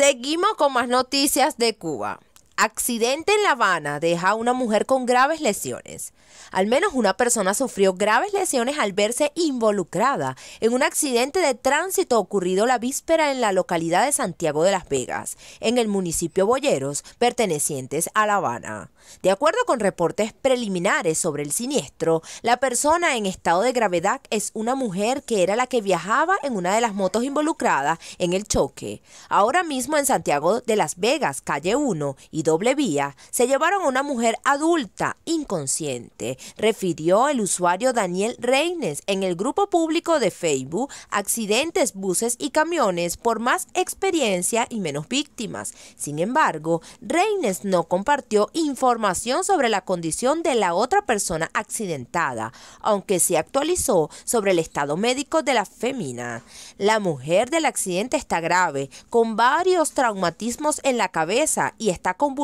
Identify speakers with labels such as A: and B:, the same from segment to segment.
A: Seguimos con más noticias de Cuba. Accidente en La Habana deja a una mujer con graves lesiones. Al menos una persona sufrió graves lesiones al verse involucrada en un accidente de tránsito ocurrido la víspera en la localidad de Santiago de Las Vegas, en el municipio Boyeros, pertenecientes a La Habana. De acuerdo con reportes preliminares sobre el siniestro, la persona en estado de gravedad es una mujer que era la que viajaba en una de las motos involucradas en el choque. Ahora mismo en Santiago de Las Vegas, calle 1 y doble vía se llevaron a una mujer adulta inconsciente, refirió el usuario Daniel Reines en el grupo público de Facebook Accidentes, Buses y Camiones por más experiencia y menos víctimas. Sin embargo, Reines no compartió información sobre la condición de la otra persona accidentada, aunque se actualizó sobre el estado médico de la fémina La mujer del accidente está grave, con varios traumatismos en la cabeza y está con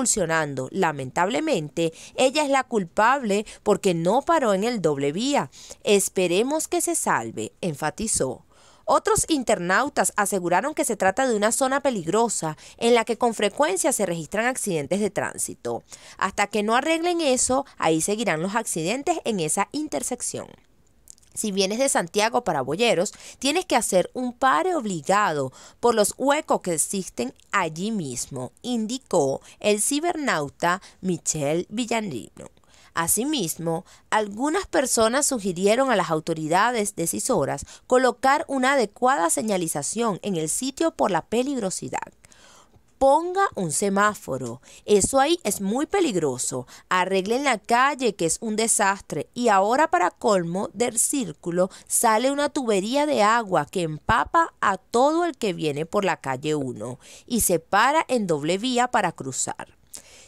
A: Lamentablemente, ella es la culpable porque no paró en el doble vía. Esperemos que se salve, enfatizó. Otros internautas aseguraron que se trata de una zona peligrosa en la que con frecuencia se registran accidentes de tránsito. Hasta que no arreglen eso, ahí seguirán los accidentes en esa intersección. Si vienes de Santiago para Boyeros, tienes que hacer un pare obligado por los huecos que existen allí mismo, indicó el cibernauta Michel Villanino. Asimismo, algunas personas sugirieron a las autoridades decisoras colocar una adecuada señalización en el sitio por la peligrosidad ponga un semáforo. Eso ahí es muy peligroso. Arreglen la calle que es un desastre. Y ahora para colmo del círculo sale una tubería de agua que empapa a todo el que viene por la calle 1 y se para en doble vía para cruzar.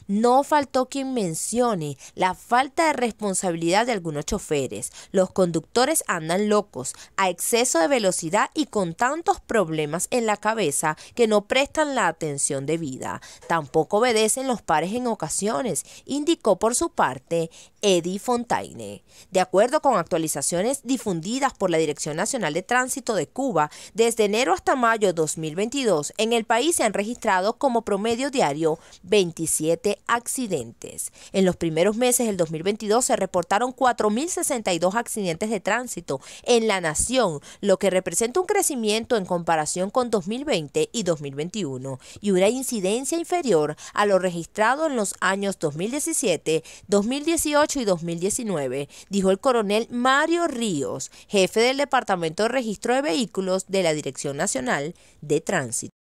A: No faltó quien mencione la falta de responsabilidad de algunos choferes. Los conductores andan locos, a exceso de velocidad y con tantos problemas en la cabeza que no prestan la atención debida. Tampoco obedecen los pares en ocasiones, indicó por su parte Eddie Fontaine. De acuerdo con actualizaciones difundidas por la Dirección Nacional de Tránsito de Cuba, desde enero hasta mayo de 2022 en el país se han registrado como promedio diario 27 accidentes. En los primeros meses del 2022 se reportaron 4.062 accidentes de tránsito en la nación, lo que representa un crecimiento en comparación con 2020 y 2021 y una incidencia inferior a lo registrado en los años 2017, 2018 y 2019, dijo el coronel Mario Ríos, jefe del Departamento de Registro de Vehículos de la Dirección Nacional de Tránsito.